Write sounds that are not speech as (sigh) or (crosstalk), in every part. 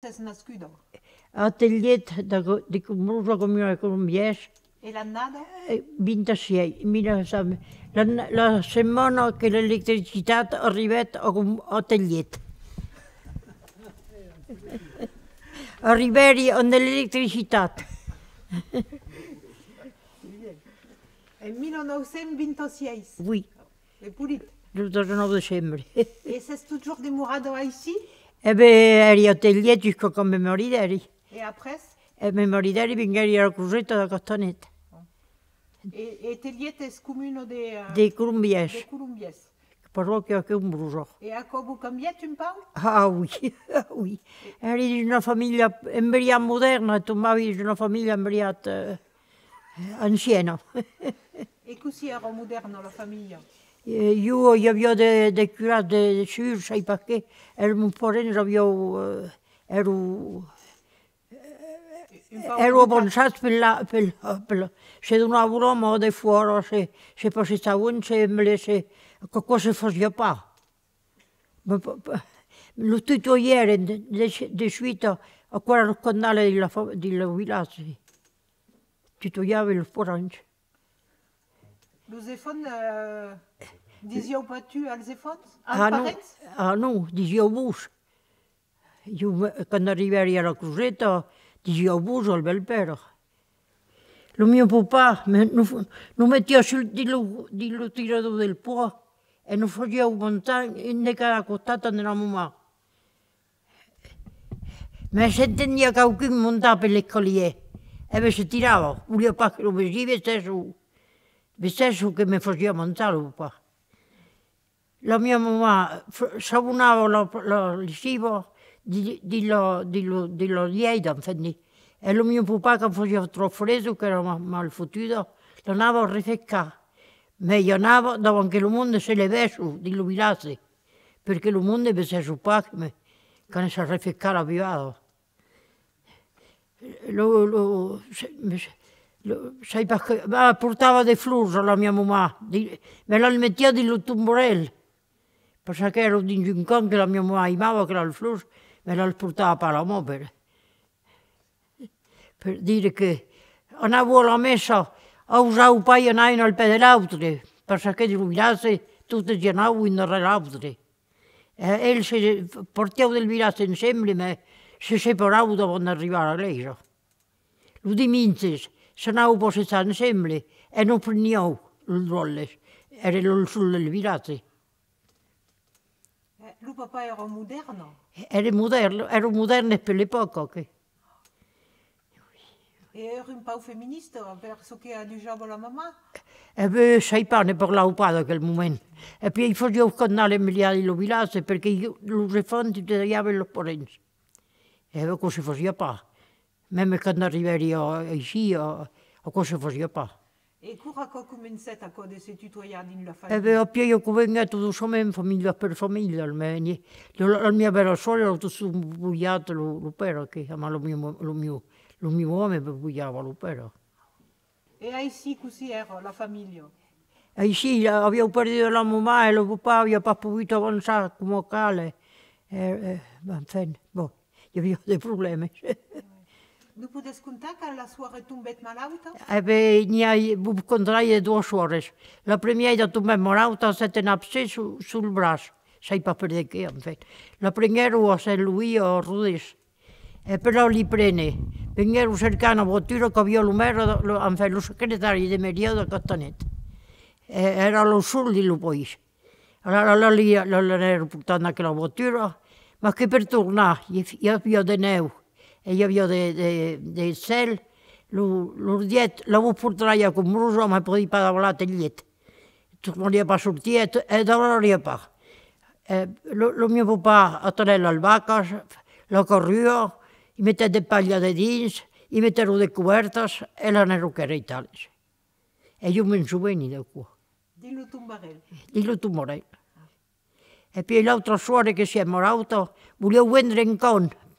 s'es nascudo. Ha tellet de, de molt eh? Eh, la comunió colombiès. I l'annada? 26. Mira, la, la setmana que l'electricitat ha arribat a, a tellet. Arribar-hi on l'electricitat. (laughs) En 1926. Oui. Le Poulit. Le 19 de décembre. Et c'est toujours des mourades ici? Eh bien, E be, eri hotelietuko con memoria eri. Et après E memoria eri bingari al cruzeto da costaneta. E, e teliet es comuno de... Uh, de Colombias. De Colombias. Parroquia que un brujo. Et à quoi vous cambiez, tu me parles Ah oui, (laughs) ah oui. Elle est d'une famille embriade moderne, et ton mari est d'une famille embriade euh, ancienne. (laughs) Et qu'est-ce moderne, la famille Eh, io jag bjöd de kurade tjur sig backe är mun poren rav jag är du ero eh, eh, bonsato per la, per, per, se non avevo modo fuori, se, se poi stavo in sembra, se qualcosa faceva pa. Ma, lo tutto ieri, di suite, ancora al canale della, della villazzi, tutto ieri il forancio. L'Uzefon, eh, dizieu pas tu als efons? Ah, no, ah no, dizieu-vos. Quan arribari a la cruceta, dizieu-vos al bel père. El meu papà no, no metia sul di lo, di tirador del poids e no facevo montagna in cada costata la mamma. Ma se tenia qualcuno montava per le collie, e eh se tirava, volia pas che lo vegesse su. Vistes que me fosía montar ou pa. La mia mamma sabonava lo, lo lisivo di, di, lo, di, lo, di lo Lleida, infatti. E lo mio papà che faceva troppo freddo, che era mal fottuto, lo andava a riseccare. Meglio andava davanti che il mondo se levasse, illuminasse, perché il mondo deve su pacme, che ne sa riseccare la vivava. Lo, lo, se, sai perché? Ma portava deflusso la mia mamma, me la mettia di Lottumborello, perché ero di Gincon che la mia mamma amava che era il flusso, me la portava per la Palamobile. Per dire che andavo alla messa a usare un paio di anni al piede pedelautore, perché illuminasse tutte le giornate in relautore. E eh, si portava del villaggio insieme, ma si separavano quando arrivava a lei. Lo dimensi. Sanau bosetan semble, en non preniau l'olles, ere l'ol sulle virate. Eh, lo papa era moderno? Era er moderno, era moderno per l'epoca. Che... E era un pau femminista verso che adiugiava la mamma? E beh, sai pa, ne parlavo pa da quel momento. E poi facevo cannare miliardi lo vilasse perché io lo rifondi tagliavo lo porrenzo. E così faceva pa. Même quand on arrivait ici, a cosa faceva pas. E cura co cominciate a code se tutoiare in la famiglia? Eh beh, a pia io convenga tutto somme famiglia per famiglia almeno. La mia bella sorella l'ho tutto bugliato lo, lo però, che ma lo mio, lo mio, lo mio uomo bugliava lo però. E a sì così era la famiglia? E sì, avevo perduto la mamma e lo papà aveva pas potuto avanzare come cale. E, eh, ma infine, boh, io avevo dei problemi. (laughs) Nu puteți cânta ca la soare Eh malauta? E veñai, contrai dúas horas. La primeira tumbet malauta, se ten absé sul, sul brazo. Sei pa perder que, en fet. La primeira a se luía o Rudis. E però li prene. Venguero cercano a tiro que había lumero, en fet, lo secretari de Meria da Castanet. E, era lo sul di lo pois. Allora la lì, la lì, la lì, la lì, la lì, la lì, la lì, la lì, la lì, la lì, la lì, la lì, e hi havia de, de, de cel, l'ordiet la vos portaria com molts homes per dir paraula el llet. Tot el dia per sortir i d'aularia per. El eh, meu papa atenait l'albaques, lo corrua, i mettait de palla de dins, i mettait-ho de cobertes, i eh, l'anero que era i tals. I jo me'n juveni de cua. Dillo tombarell. Dillo tombarell. E poi l'altro suore che si è morata voleva vendere in con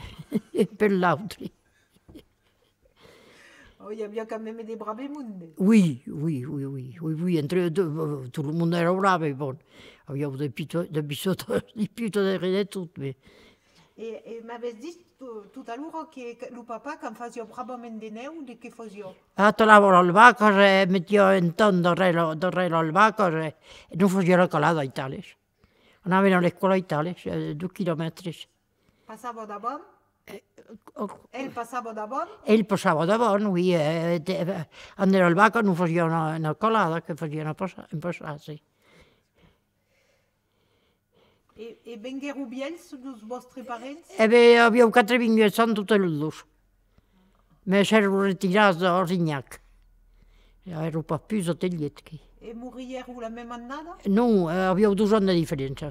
(laughs) Pour Oh, il y a quand même des braves Oui, oui, oui, oui, oui, oui, entre euh, tout le monde era brave, bon, ah, il y avait des petits des bisous, (laughs) des putes derrière mais... Et, dit tout à l'heure que le papa, quand faisait probablement des nœuds, de faisait Ah, al bac, je un ton le bac, et Nous faisions la On avait dans l'école à euh, deux kilomètres. Passava d'abon? Ell eh, eh, oh, passava d'abon? Ell passava d'abon, oui. Eh, de, eh, andava al bac no facia una, una colada, que facia una en passa, sí. I, i e, e venguereu biells dels vostres parents? Eh bé, havíeu quatre vinguts són tots els dos. Més éreu retirats d'Orsignac. Ja éreu pas plus a Tellet. I e morireu la même annada? No, eh, havíeu dos anys de diferència.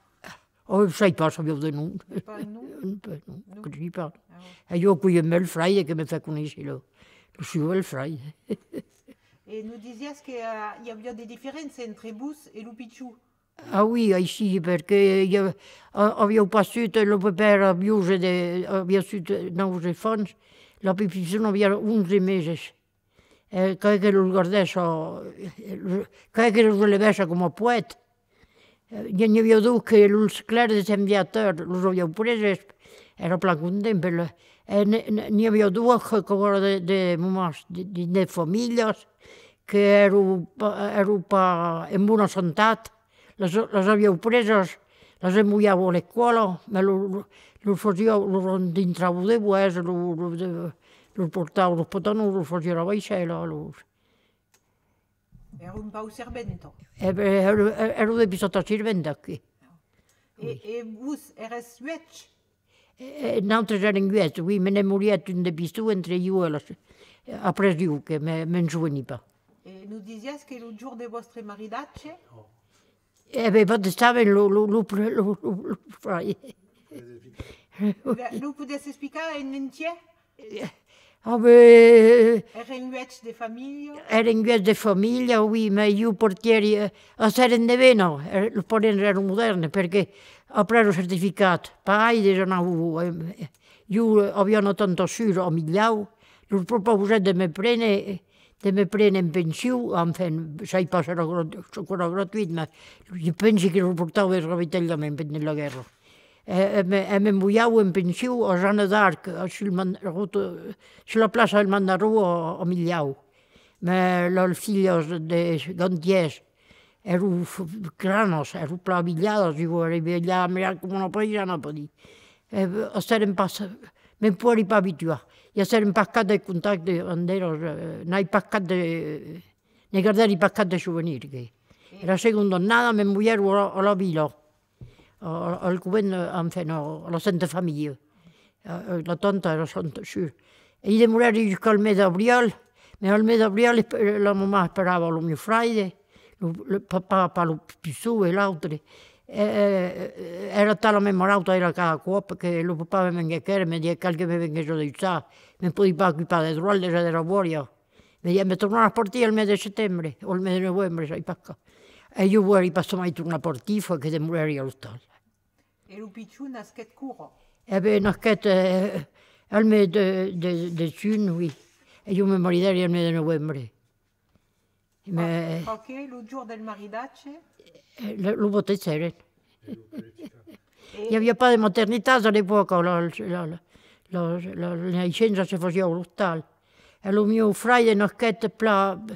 Oh, je ne sais pas zoveel te noemen. Pas noem? Ik weet het niet, pardon. Ah, ja. Ik heb ook wel vrij, me fait connaissen. Ik ben wel Et En nous disais qu'il euh, y avait des différences entre Bous et Lupichou. Ah oui, ah, ici, parce que euh, y avait pas su que le père avait su que dans les enfants, la pépition avait 11 mois. Quand il le gardait, euh, quand il le levait comme poète, Eh, ja n'hi havia dut que els clares enviators els havia pres, era pla content, però eh, n'hi havia dues que, que era de, de, de, de, de famílies, que eren, eren pa, en bona sentat, les, les havíeu preses, les emmullau a l'escola, me los fotíeu, los dintrau de bues, los portau, los potons, los fotíeu a la baixa i los... Era un pau serventa. Era de bisota sirventa qui. E vos eres suèig? Nosaltres eren guets, oui, me n'he moriat un de pistó entre jo i la... Après diu que me'n juveni pas. E nous disies que el jour de vostre maridatge? Eh bé, pot estar ben lo, lo, lo, lo, lo, lo, lo, lo, lo, Home... Ah, eren lluets de família? Eren lluets de família, oui, ma jo portieri... A eh, Seren de bé, no, eh, los parents eren modernes, perquè ha pres el certificat. Pai, de no, jo havia no tant sur, o millau, los proposat de me prene, de me prene en pensiu, em fent, sai passar a gratuït, ma jo penso que los portava el revitallament pendent la guerra. e mi הם מבויאווים בנשיו או ז'אנה דארק, של הפלאסה אל מנרו או מיליאו. Los figli de Gontiers erano granos, erano eh, plavigliati, si vorrebbe dire, come una paese a Napoli. Stavano passando, mi fuori per abituare. Io stavo impaccato in contatto con loro, nei paccati, nei cartelli paccati souvenir. Era secondo nada, mi muovevo alla villa. al en a la santa familia, La tonta era santa Y I de morar mes de abril, pero el al de abril la mamá esperava lo mio fraide, el papà para el eh, y el eh, otro. Era la memorauta era cada cop que el papà me a querer, me dia que que me venía a d'aiutà, me podía pa para aquí de el de la de la Me dia me tornar a partir el mes de septiembre, o el mes de noviembre, sai pa acá. E io tu mai una portifo che mi muore allo staglio. E lo picciù Et curo? E beh, nascet eh, ben, alme euh, de, de, de juin, oui. E io mi le mois de novembre. Ma... Ok, euh, lo giorno del maridace? Lo (laughs) Il n'y avait pas de maternité à l'époque. la, la, la, la naixença se à l'hôtel. Et le lo meu fraile en de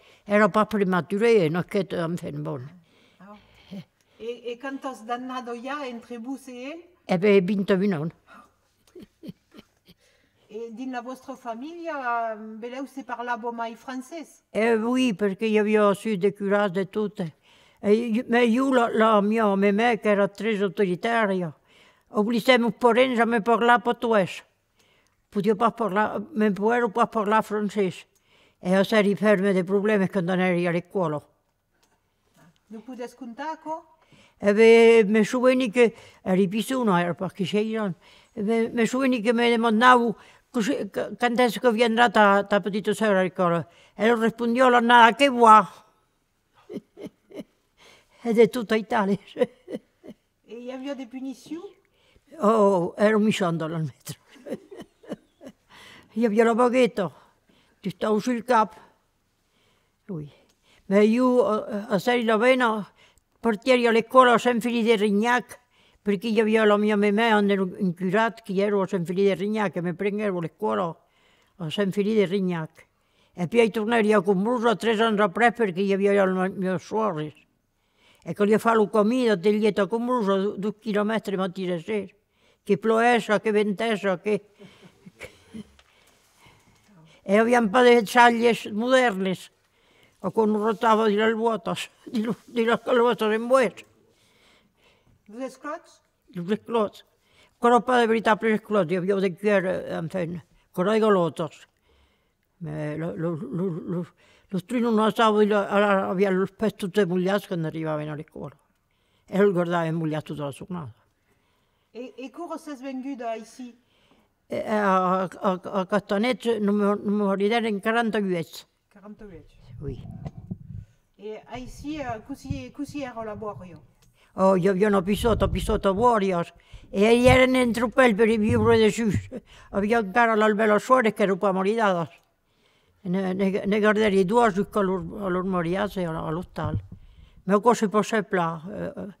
E, e e elle n'était mm, eh pas prématurée, ce n'est pas un enfant bon. Et combien vous avez vécu entre vous et elle Eh bien, 20 ou 21 Et dans votre famille, vous ne parliez jamais français Oui, parce que y avait aussi des curés et tout. Mais moi, ma mère, qui était très autoritaire, elle m'a obligée de parler Je ne pouvais pas parler français. E ho seri ferme dei problemi che non eri a scuola. Non puoi scontato? E beh, mi sono che eri pisuno, era perché c'erano. Mi sono che mi domandavo quando è che viene andata la petita sera a scuola. E lo rispondiò la nana che vuoi. (laughs) Ed è tutta Italia. E il y avait des punitions Oh, era un misciandolo al metro. (laughs) Io vi la baghetta. tista'usyil ka'p uy a asai novena partieri à l'école à San félix de Rignac, perché hi havia la mia mama, on era un curat, que era a San félix de Rignac, que me prengueu a l'escola a San félix de Rignac. I pia hi tornaria a Combrusa tres anys après perquè hi havia les meves suores. I calia fer el camí de Tellet a Combrusa, dos quilòmetres, m'atiré que ploessa, que ventessa, que... e habían padechalles modernes, o que non rotaba de las botas, (laughs) de de las calbotas en buet. Los esclots? Los esclots. Cropa de brita per esclots, hi havia de cuir, entén, con de galotas. Los, los, los, los trinos no estaven, había los pestos de mullats que arribaven a l'escola. Ells guardaven mullats tota la jornada. I, i com s'has vengut d'ici? Eh, a, a Castanet no meu, no meu líder en 48. 48? Oui. E aici, cusi, cusi era laborio? Oh, io avevano pisotto, pisotto warriors, e eh, aí eran en tropel per vivre de sus. Había encara l'albelo suores que eran moridados. Ne, ne, ne guarderi due su moriase eh, all'ostal. Me ho coso per se pla. Eh,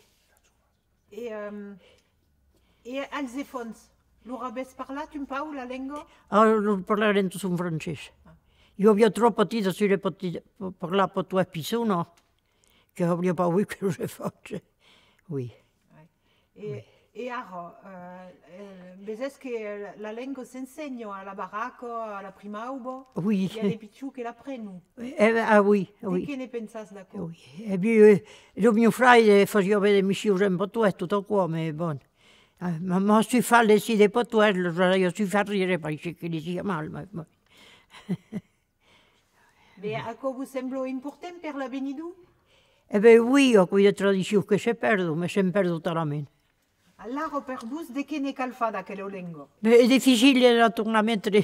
Et ehm, e als efons lorabs parlat un pau la ah,. parla en tout son franc. Yovi trop petit de par po toi pisou non que pas que f Ou. E be eh, eh, que la engo s'ensegno a la eh, ah baraco euh, euh, (laughs) a la prima ou bon? Oui que lapren. oui lo mi fraide fave de miss rem potuè tout e bon. Ma moi tu fall si de potuè lo farre que ne mal vous semblo important per la bendou? E oui a cui de tradius que se perdu mes' perdut araament. All'aro (laughs) perduz de che ne calfada che lo lengo? Beh, è difficile era tornare mentre...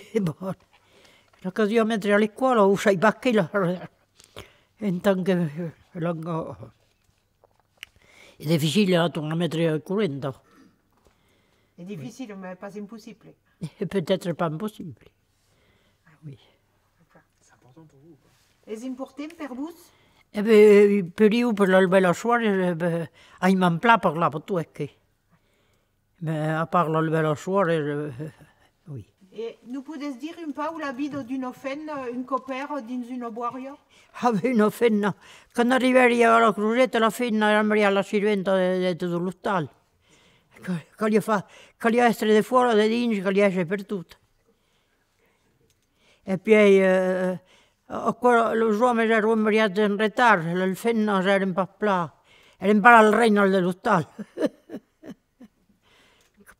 Perché io mentre alle scuola uso i bacchi là. Intanto l'ango... È difficile era tornare mentre al corrente. È difficile, ma è pas impossibile. È peut-être pas impossibile. Ah oui. C'est important pour vous. È important per vous? Eh beh, euh, per io, per l'albella suore, eh beh, ahimè, per la potuecchi. Mais à part l'enlever vero suore, je... oui. Et nous pouvez dire un po' la vita di un'offenna, un copero di un obuario? Avevo un'offenna. Quando arrivai alla crocetta, la fenna era Maria alla sirventa dentro l'ottale. Che gli fa, che gli essere di fuori, di dentro, che gli esce per tutto. E poi, eh, ancora, lo uomini erano Maria in ritardo, il fenna era un po' plà, era un po' al regno dell'ottale.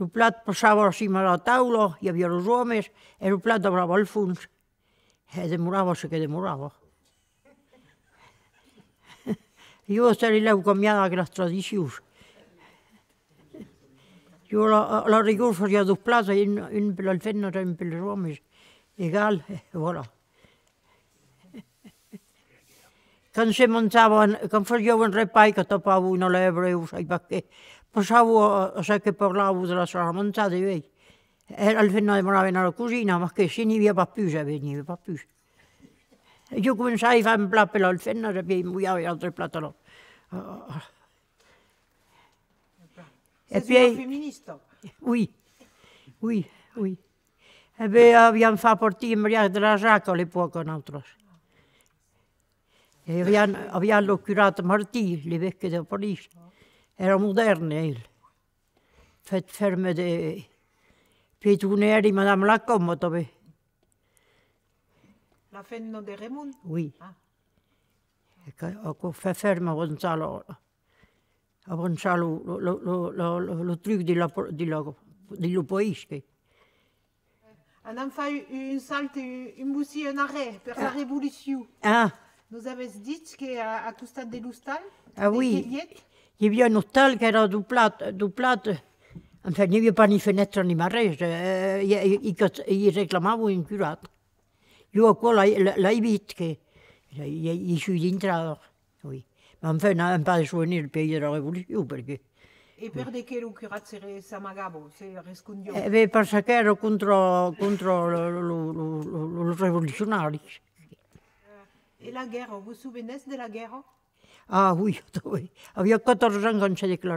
El plat passava cima de la taula, hi havia els homes, era el plat brava al fons. I demorava se que demorava. Jo seré l'heu canviat que les tradicions. Jo la, la rigor faria dos plats, un, un per als feines i un per als homes. Egal, eh, voilà. Quan se menjava, quan fèieu un repai que tapava una lebre, jo sabia Pensavo che parlavo della salamanzata, vedi? Era eh, il de demorava nella cucina, ma che se ne via n'y veniva, pas plus. Je commençais à faire un plat à fenno, e poi muoiavo gli altri là. E puis... féministe Oui, oui, oui. E poi abbiamo fatto mariage della Jacques, un E abbiamo, curato Martì, le de la police. moderne ferme de pinaire de madame lacom le truc de lo po un salt un ah. nous avès dit que a tout sta de'stal ah oui. Il y avait un hôtel qui était doblat, Enfin, il n'y avait pas ni fenêtre ni de Ils il, réclamait un curat. Je l'ai vu l'he vist, que suis entré. oui. Mais je on pas de souvenir du pays de la Révolution. Et que le curate curat s'est s'escondia? Eh Parce parce qu'il contre, contre les révolutionnaires. Et eh, e la Vous vous souvenez de la guerre Ah, oui, avui kotorõng on see lo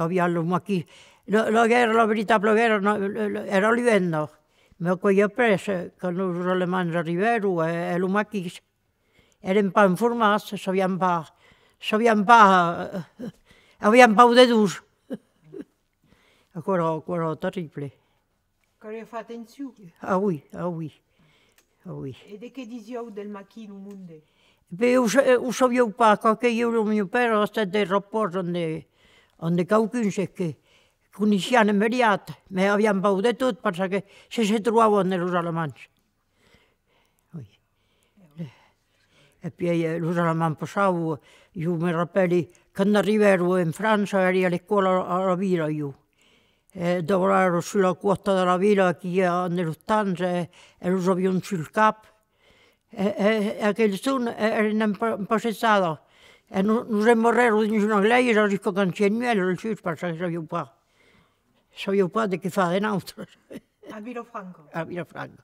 avui Había los verdad, Lo que era olivendo me kui preso con los Era un pan no eh, eren sabían pa, sabían pa, un (laughs) pau de dur (laughs) Acuerdo, acuerdo terrible. Ah, fa ¡Ah, oui. ¡Ah, ¿Y de que del en el mundo? Pe usa eu pāka ke eu ro miu pēra asta de rapor ande ande kaukyn sekke. i isiane meriat, me habían baudetut para que se se truavo ande los alemans. E pia eh, los alemans pasau, eu me rappeli, când arrivero in Francia eri a scuola alla vila io. E lavoravo sulla costa della vila, che ande l'ustanza, eh, e lo sapevo sul capo, aquel sun eran passados. Nos hem morreros dins una glei i els que cancien els xius, perquè sabíeu pas. Sabíeu pas de què fa de nosaltres. A Vilofranco. A Vilofranco.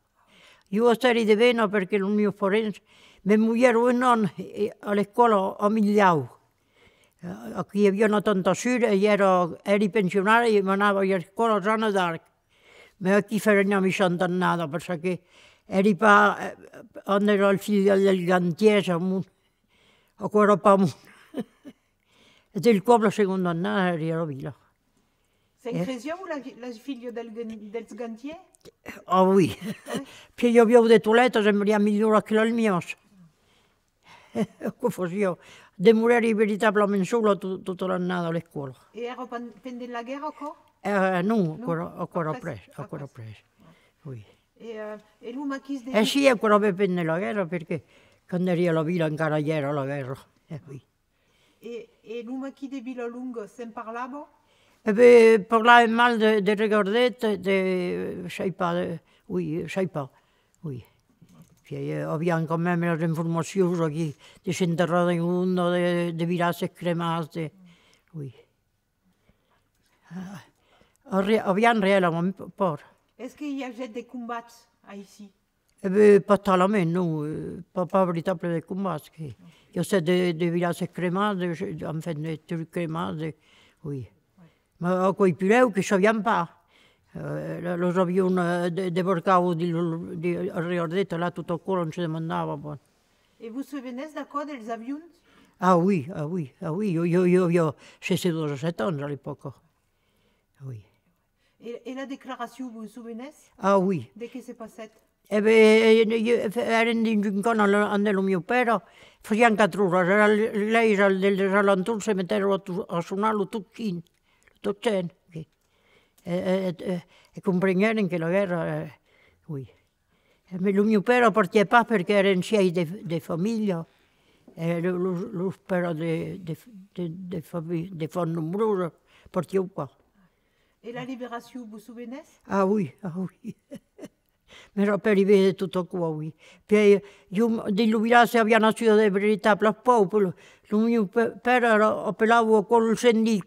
Jo estaré de Vena perquè els meus parents me mullero un non e, a l'escola a Millau. Aquí hi havia una tentació i era, era pensionari i e m'anava a l'escola a Zona d'Arc. Me aquí farà una mi centennada, perquè eri pa, era il figlio del Gantiese, a cuore pamun. (laughs) Ed del cuore secondo anno era villa. Sei eh. cresiamo il figlio del, del Gantier? Ah eh, oh, oui, eh? perché io avevo detto letto sembra migliore che il mio. Eh, Come ecco, fossi io, demorare veritabilmente la tut, tutto l'anno alle scuole. E ero pendente la guerra? Eh, no, ancora, ancora presto, ancora presto. Oui. E, eh, e l'uomo a chi si... Eh sì, è quello che venne la guerra, perché quando era la villa ancora era la guerra. E, qui. e, e l'uomo qui di Villa Lunga se ne parlava? E eh, beh, parlava male di ricordette, di... sai pas, de, oui, sai pas, oui. Perché avevano con me le informazioni che disinterrate in uno, di, di virasse cremate, oui. Avevano reale un por. Est-ce qu'il y avait des combats ici eh bien, pas tant la main, non, pas, pas des combats. Il y a des, des villages en fait, des trucs crémades. oui. Mais au Coipuleu, que je ne pas. Les avions de, débarquaient de, de Riordetta, là, tout au cours, on se demandait. Bon. Et vous vous souvenez d'accord des avions Ah oui, ah oui, ah oui, yo, yo, yo, yo, j'ai ans à l'époque. Oui. Et, et, la déclaration, vous vous souvenez Ah oui. De che si passait eh beh, io, era in gincona anello mio père, facevano quattro ore, lei era del rallentur, si metteva a suonare tutti, tutti. E, e, e, e comprendevano che la guerra, eh, oui. Il mio pera partiva perché era in sei di famiglia, e lo, lo, lo spero di far numerosa, partiva qua. E la liberbération vos sou Ah oui ah oui (laughs) mer per de tout dilu se avi nacio de veritat los poous.è apelavo colcendic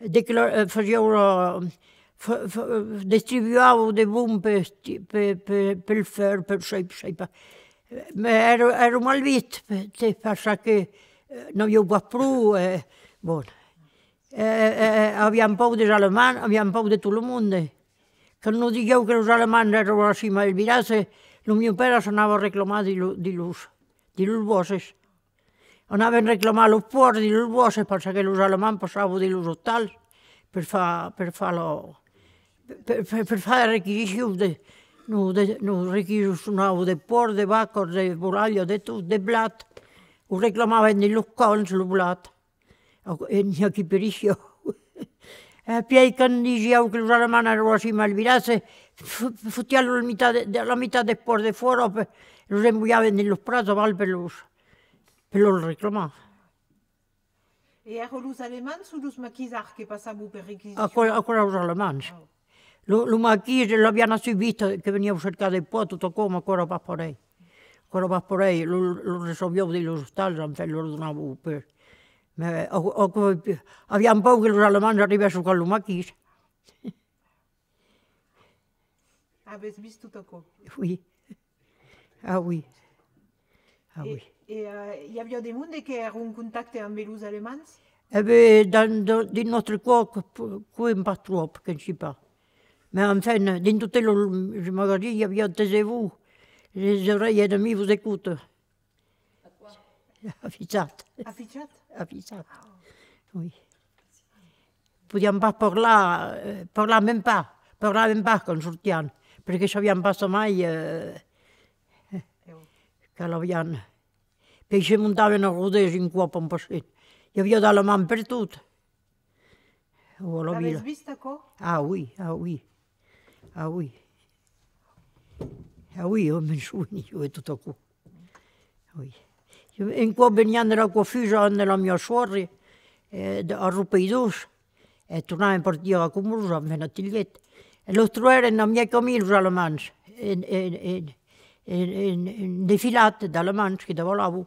de distribuou de bombes pel pel. er un malvit' pascha que eh, no bo pro e bon. eh, eh, havia eh, eh, un pou de alemán, había un pou de tot el món. Que no digueu que els alemans eren a cima del Virasse, el meu pare s'anava a reclamar de l'ús, de les bosses. Anaven a reclamar els ports de les bosses perquè que els alemans passaven de les hostals per fer, per fer, la, per, per, per fer requisicions de, no, de, no requisicionava de por, de vacos, de boralla, de tot, de blat. Ho reclamaven de los cons, el blat. Eh, Iñaki Y (laughs) eh, aquí, cuando dixía que los alemanes eran así malvirase, futialo a mitad de, de, la mitad de fuera, los embullaban en los platos, pero los, reclamaban. eran los alemanes o los maquisar que pasaban por aquí? Acá los los alemanes. Los los maquis, los habían visto que venían cerca del Poto, tocaban, me agora vas por ahí. coro vas por ahí. lo, resolvieron de los hostales, en fin, lo donaba Mais y avait un peu que els alemans arribessin amb l'home aquí. Haves vist tot a cop? Oui. Ah oui. Ah oui. Et il y avait des mondes qui ont un contact avec els Allemands Eh bien, dans, dans, notre corps, pas trop, je ne sais pas. Mais enfin, dans tout les magasin, il y avait des vous. Les oreilles ennemies vous écoutent. Afixat? Afixat. Oh. Ui. Podíem pas parlar, eh, ben pas, ben pas quan sortien, perquè això havien pas mai eh, eh, que l'havien... Per això muntaven a rodes un cop en passin. Hi havia d'alemany per tot. O a la vist, co? Ah, ui, ah, ui. Ah, ui. Ah, oui, jo me'n souvenir, jo, eh, tot a cop. Oui. انكو بنيان راكو فيجا ان لام يشوري الروبيدوش تورنا ان partida a Comurja men atilget los trueren nam ja camil alemans en en en en en defilat d'alemans que davolavo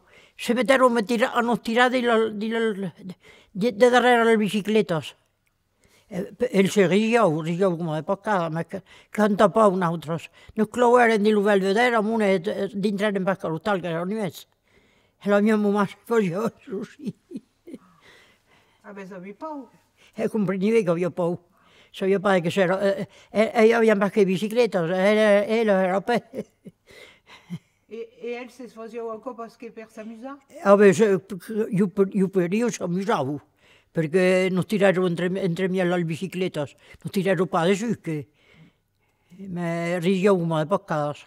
se metero me tira a nos tirar de la de la de darrere les bicicletes el se riau, riau com de pescada, ma que, que en tapau nosaltres. No cloueren ni el Belvedere amb una dintre en pesca l'hostal, que era on hi més. Ela minha mamá fazia os rosquinhos. (laughs) A vez havia pau. Eu compreendia que havia pau. Só ia para que era, eu havia mais que bicicletas, ela, ela era a pé. Et, et elle, se fazia a copa que per s'amusar? Ah, ben, eu, eu, eu perdi, eu s'amusava. Porque nos tiraram entre, entre mim as bicicletas, nos tiraram para de suque. Mas riam uma de pacadas.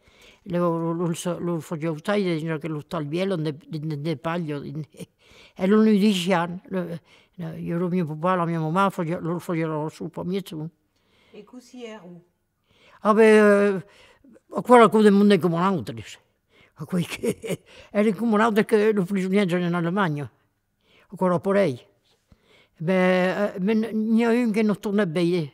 lo, facevo stare dicendo che lo stalbiello del paglio e lo 11 anni io ero mio papà la mia mamma lo facevano la per me e così ero? ah beh quello che del mondo è come un altro (laughs) era come un altro che lo prigioniero in Alemagna Ancora per lei beh eh, ne ho un che non torna bene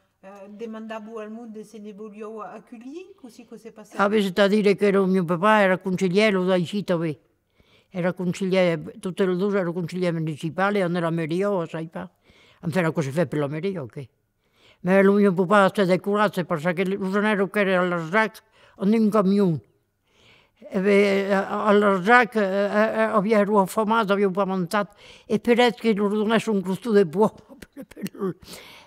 Euh, demandavo al mondo se ne voglio accogliere, così Ah, bé, Avessi da dit que era meu papà era consigliere da Citave, era consigliere, tutte le era conseller municipal municipali, non era meglio, sai pa. Non era cosa fare per la meglio, che. Ma el meu papà si decorasse perché l'usonero che era all'Arzac, non in camion. All'Arzac aveva affamato, aveva pamantato, e (laughs) per essere che gli ordinasse un costo de bo per lui.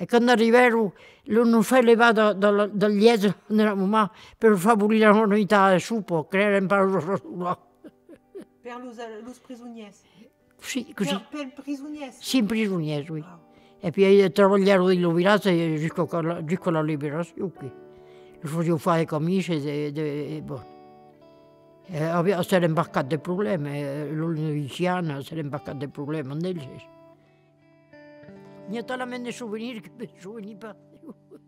E quando arrivavo, lui non faceva da, da, dal liezzo della mamma per favorire la novità, su può creare un parolo. Per l'us prigioniers? Sì, così. Per, per prigioniers? Sì, prigioniers, oui. Ah. E poi lavoravo di Lovirata fino la liberazione. Lo facevo fare camicie boh. e, e, e buono. Eh, si era imbarcato dei problemi, eh, l'Unione si era imbarcato dei problemi, non è Një tala me në shuverin një këpëshu e një batë.